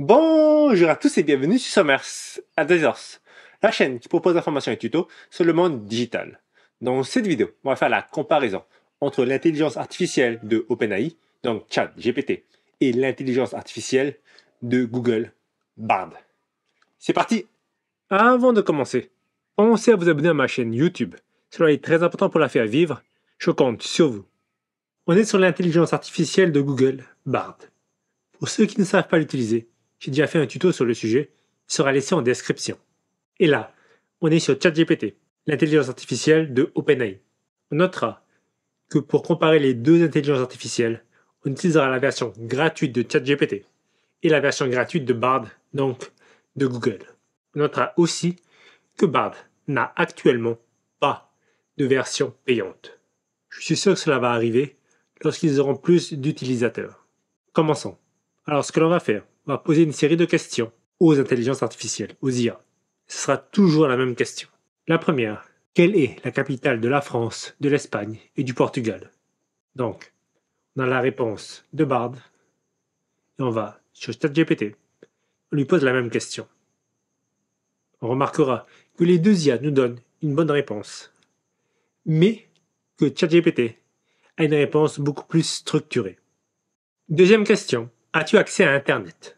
Bonjour à tous et bienvenue sur Somers à la chaîne qui propose informations et tutos sur le monde digital. Dans cette vidéo, on va faire la comparaison entre l'intelligence artificielle de OpenAI, donc Chat GPT, et l'intelligence artificielle de Google Bard. C'est parti Avant de commencer, pensez à vous abonner à ma chaîne YouTube. Cela est très important pour la faire vivre. Je compte sur vous. On est sur l'intelligence artificielle de Google Bard. Pour ceux qui ne savent pas l'utiliser, j'ai déjà fait un tuto sur le sujet, sera laissé en description. Et là, on est sur ChatGPT, l'intelligence artificielle de OpenAI. On notera que pour comparer les deux intelligences artificielles, on utilisera la version gratuite de ChatGPT et la version gratuite de Bard, donc de Google. On notera aussi que Bard n'a actuellement pas de version payante. Je suis sûr que cela va arriver lorsqu'ils auront plus d'utilisateurs. Commençons. Alors ce que l'on va faire, va poser une série de questions aux intelligences artificielles, aux IA. Ce sera toujours la même question. La première, quelle est la capitale de la France, de l'Espagne et du Portugal Donc, on a la réponse de Bard, et on va sur ChatGPT, on lui pose la même question. On remarquera que les deux IA nous donnent une bonne réponse, mais que ChatGPT a une réponse beaucoup plus structurée. Deuxième question, as-tu accès à Internet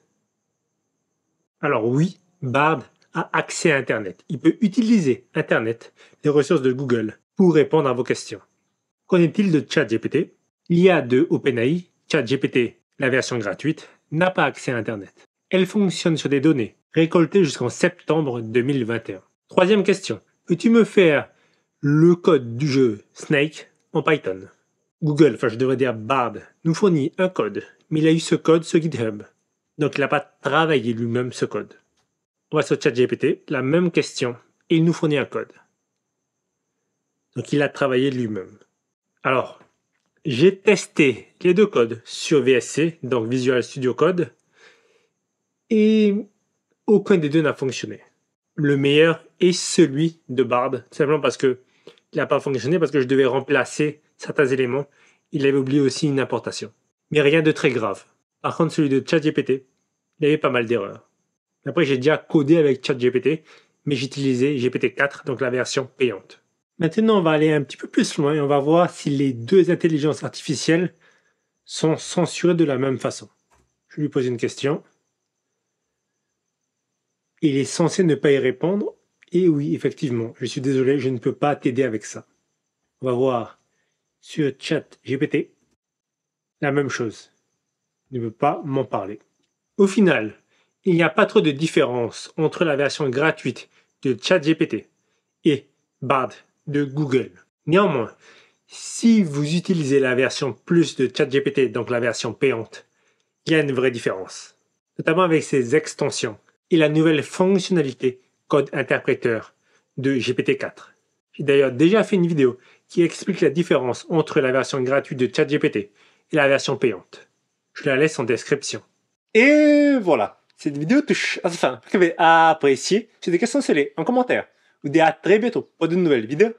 alors oui, Bard a accès à Internet. Il peut utiliser Internet, les ressources de Google, pour répondre à vos questions. Qu'en est-il de ChatGPT L'IA de OpenAI, ChatGPT, la version gratuite, n'a pas accès à Internet. Elle fonctionne sur des données récoltées jusqu'en septembre 2021. Troisième question. Peux-tu me faire le code du jeu Snake en Python Google, enfin je devrais dire Bard, nous fournit un code, mais il a eu ce code sur GitHub. Donc, il n'a pas travaillé lui-même ce code. On va sur ChatGPT, la même question, et il nous fournit un code. Donc, il a travaillé lui-même. Alors, j'ai testé les deux codes sur VSC, donc Visual Studio Code, et aucun des deux n'a fonctionné. Le meilleur est celui de Bard, simplement parce que il n'a pas fonctionné, parce que je devais remplacer certains éléments. Il avait oublié aussi une importation. Mais rien de très grave. Par contre, celui de ChatGPT, il y avait pas mal d'erreurs. Après, j'ai déjà codé avec ChatGPT, mais j'utilisais GPT-4, donc la version payante. Maintenant, on va aller un petit peu plus loin et on va voir si les deux intelligences artificielles sont censurées de la même façon. Je lui pose une question. Il est censé ne pas y répondre. Et eh oui, effectivement, je suis désolé, je ne peux pas t'aider avec ça. On va voir sur ChatGPT. la même chose. Il ne peut pas m'en parler. Au final, il n'y a pas trop de différence entre la version gratuite de ChatGPT et Bard de Google. Néanmoins, si vous utilisez la version plus de ChatGPT, donc la version payante, il y a une vraie différence, notamment avec ses extensions et la nouvelle fonctionnalité code interpréteur de GPT-4. J'ai d'ailleurs déjà fait une vidéo qui explique la différence entre la version gratuite de ChatGPT et la version payante. Je la laisse en description. Et voilà. Cette vidéo touche à sa fin. Vous avez apprécié. Si des questions, c'est en commentaire. vous dis à très bientôt pour de nouvelles vidéos.